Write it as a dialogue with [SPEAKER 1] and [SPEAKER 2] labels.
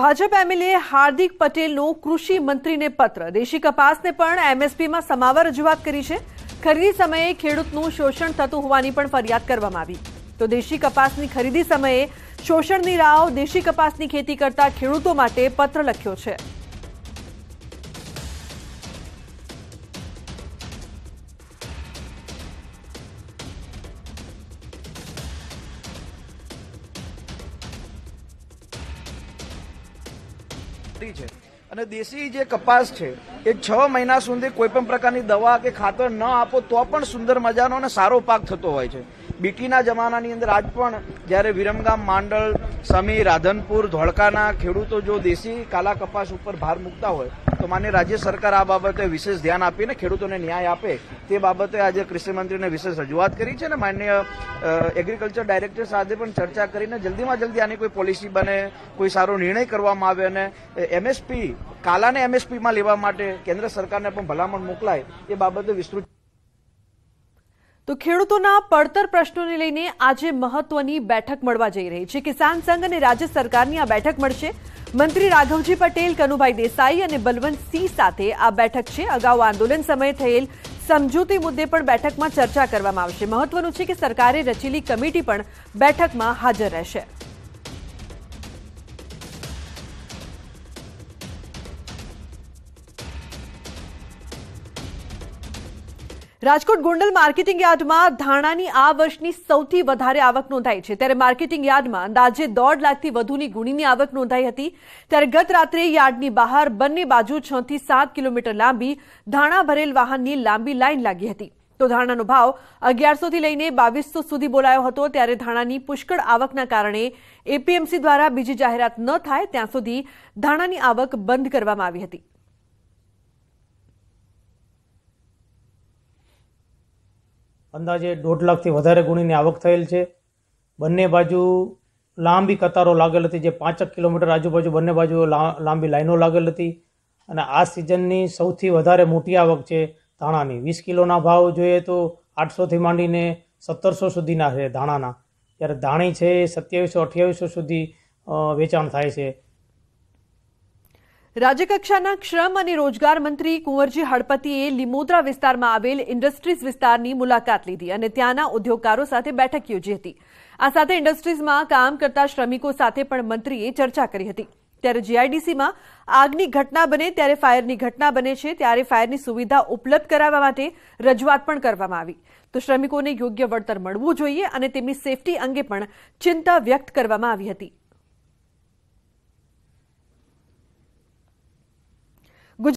[SPEAKER 1] Bhajpa MLA हार्दिक पटेलનો કૃષિ મંત્રીને પત્ર દેશી કપાસને પણ એમએસપી માં સમાવરજી વાત કરી છે ખરીદી સમયે ખેડૂતોનું શોષણ થતું હોવાની પણ ફરિયાદ કરવામાં આવી તો દેશી કપાસની ખરીદી સમયે શોષણની રાહ દેશી કપાસની ખેતી કરતા ખેડૂતો માટે પત્ર લખ્યો છે
[SPEAKER 2] મોટી છે અને દેશી જે કપાસ છે એ છ મહિના સુધી કોઈ પણ પ્રકારની દવા કે ખાતર ન આપો તો પણ સુંદર મજાનો અને સારો પાક થતો હોય છે બીટીના જમાનાની અંદર આજ પણ જ્યારે વિરમગામ માંડળ સમી રાધનપુર ધોળકાના ખેડૂતો જો દેશી કાલા કપાસ ઉપર ભાર મૂકતા હોય તો માન્ય રાજ્ય સરકાર આ બાબતે વિશેષ ધ્યાન આપીને ખેડૂતોને ન્યાય આપે તે બાબતે આજે કૃષિમંત્રીને વિશેષ રજૂઆત કરી છે અને માન્ય એગ્રીકલ્ચર ડાયરેક્ટર સાથે પણ ચર્ચા કરીને જલ્દીમાં જલ્દી આની કોઈ પોલિસી બને કોઈ સારો નિર્ણય કરવામાં આવે અને એમએસપી કાલાને એમએસપીમાં લેવા માટે કેન્દ્ર સરકારને પણ ભલામણ મોકલાય એ બાબતે વિસ્તૃત
[SPEAKER 1] તો ખેડૂતોના પડતર પ્રશ્નોને લઈને આજે મહત્વની બેઠક મળવા જઈ રહી છે કિસાન સંઘ અને રાજ્ય સરકારની આ બેઠક મળશે મંત્રી રાઘવજી પટેલ કનુભાઈ દેસાઈ અને બલવંતસિંહ સાથે આ બેઠક છે અગાઉ આંદોલન સમયે થયેલ સમજૂતી મુદ્દે પણ બેઠકમાં ચર્ચા કરવામાં આવશે મહત્વનું છે કે સરકારે રચેલી કમિટી પણ બેઠકમાં હાજર રહેશે રાજકોટ ગોંડલ માર્કેટિંગ યાર્ડમાં ધાણાની આ વર્ષની સૌથી વધારે આવક નોંધાઈ છે ત્યારે માર્કેટિંગ યાર્ડમાં અંદાજે દોઢ લાખથી વધુની ગુણીની આવક નોંધાઈ હતી ત્યારે ગત રાત્રે યાર્ડની બહાર બંને બાજુ છ થી સાત કિલોમીટર લાંબી ધાણા ભરેલ વાહનની લાંબી લાઇન લાગી હતી તો ધાણાનો ભાવ અગિયારસોથી લઈને બાવીસો સુધી બોલાયો હતો ત્યારે ધાણાની પુષ્કળ આવકના કારણે એપીએમસી દ્વારા બીજી જાહેરાત ન થાય ત્યાં સુધી ધાણાની આવક બંધ કરવામાં આવી હતી
[SPEAKER 3] અંદાજે દોઢ લાખથી વધારે ગુણીની આવક થયેલ છે બંને બાજુ લાંબી કતારો લાગેલ હતી જે પાંચક કિલોમીટર આજુબાજુ બંને બાજુ લાંબી લાઈનો લાગેલ હતી અને આ સિઝનની સૌથી વધારે મોટી આવક છે ધાણાની વીસ કિલોના ભાવ જોઈએ તો આઠસોથી માંડીને સત્તરસો સુધીના છે ધાણાના જ્યારે ધાણી છે સત્યાવીસો અઠ્યાવીસો સુધી વેચાણ થાય છે
[SPEAKER 1] રાજ્યકક્ષાના શ્રમ અને રોજગાર મંત્રી કુંવરજી હડપતિએ લીમોદરા વિસ્તારમાં આવેલ ઇન્ડસ્ટ્રીઝ વિસ્તારની મુલાકાત લીધી અને ત્યાંના ઉદ્યોગકારો સાથે બેઠક યોજી હતી આ સાથે ઇન્ડસ્ટ્રીઝમાં કામ કરતા શ્રમિકો સાથે પણ મંત્રીએ ચર્ચા કરી હતી ત્યારે જીઆઈડીસીમાં આગની ઘટના બને ત્યારે ફાયરની ઘટના બને છે ત્યારે ફાયરની સુવિધા ઉપલબ્ધ કરાવવા માટે રજૂઆત પણ કરવામાં આવી તો શ્રમિકોને યોગ્ય વળતર મળવું જોઈએ અને તેમની સેફટી અંગે પણ ચિંતા વ્યક્ત કરવામાં આવી હતી